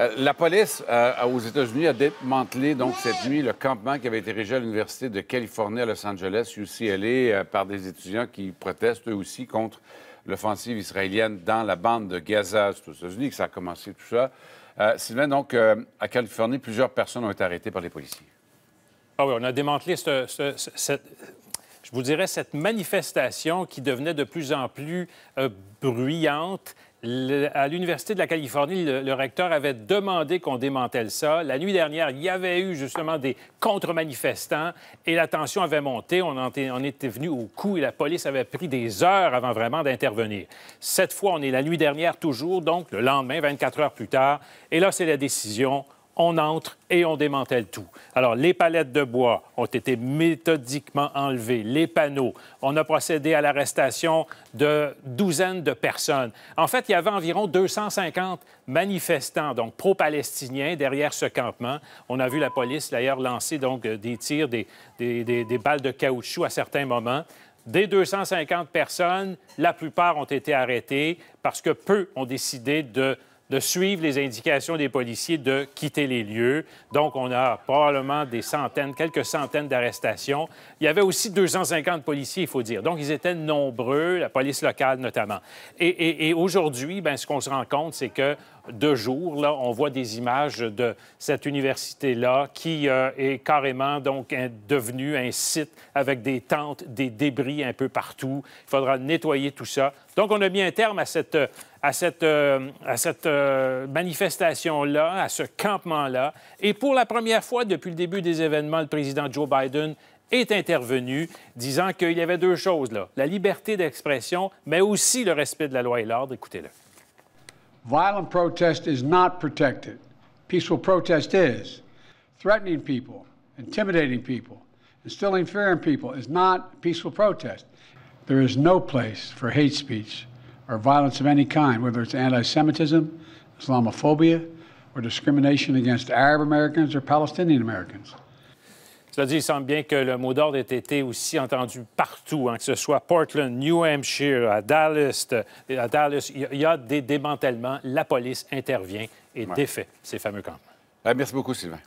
Euh, la police euh, aux États-Unis a démantelé donc cette nuit le campement qui avait été régi à l'Université de Californie à Los Angeles, UCLA, allé euh, par des étudiants qui protestent eux aussi contre l'offensive israélienne dans la bande de Gaza. aux États-Unis que ça a commencé tout ça. Sylvain, donc, à Californie, plusieurs personnes ont été arrêtées par les policiers. Ah oui, on a démantelé cette, je vous dirais, cette manifestation qui devenait de plus en plus bruyante, à l'Université de la Californie, le, recteur avait demandé qu'on démantèle ça. La nuit dernière, il y avait eu justement des contre-manifestants et la tension avait monté. On, on était venu au coup et la police avait pris des heures avant vraiment d'intervenir. Cette fois, on est la nuit dernière toujours, donc le lendemain, 24 heures plus tard. Et là, c'est la décision on entre et on démantèle tout. Alors, les palettes de bois ont été méthodiquement enlevées, les panneaux. On a procédé à l'arrestation de douzaines de personnes. En fait, il y avait environ 250 manifestants, donc pro-palestiniens, derrière ce campement. On a vu la police, d'ailleurs, lancer donc, euh, des tirs, des, des, des balles de caoutchouc à certains moments. Des 250 personnes, la plupart ont été arrêtées parce que peu ont décidé de de suivre les indications des policiers de quitter les lieux. Donc, on a probablement des centaines, quelques centaines d'arrestations. Il y avait aussi 250 policiers, il faut dire. Donc, ils étaient nombreux, la police locale notamment. Et, et, et aujourd'hui, ben, ce qu'on se rend compte, c'est que deux jours, Là, on voit des images de cette université-là qui euh, est carrément donc devenue un site avec des tentes, des débris un peu partout. Il faudra nettoyer tout ça. Donc, on a mis un terme à cette, à cette, euh, à cette euh, manifestation-là, à ce campement-là. Et pour la première fois depuis le début des événements, le président Joe Biden est intervenu, disant qu'il y avait deux choses là, la liberté d'expression, mais aussi le respect de la loi et l'ordre. Écoutez-le. Violent protest is not protected. Peaceful protest is. Threatening people, intimidating people, instilling fear in people is not peaceful protest. There is no place for hate speech or violence of any kind, whether it's anti Semitism, Islamophobia, or discrimination against Arab Americans or Palestinian Americans. Cela dit, il semble bien que le mot d'ordre ait été aussi entendu partout, hein, que ce soit Portland, New Hampshire, à Dallas. Euh, à Dallas, il y a des démantèlements. La police intervient et défait ces fameux camps. Ben, merci beaucoup, Sylvain.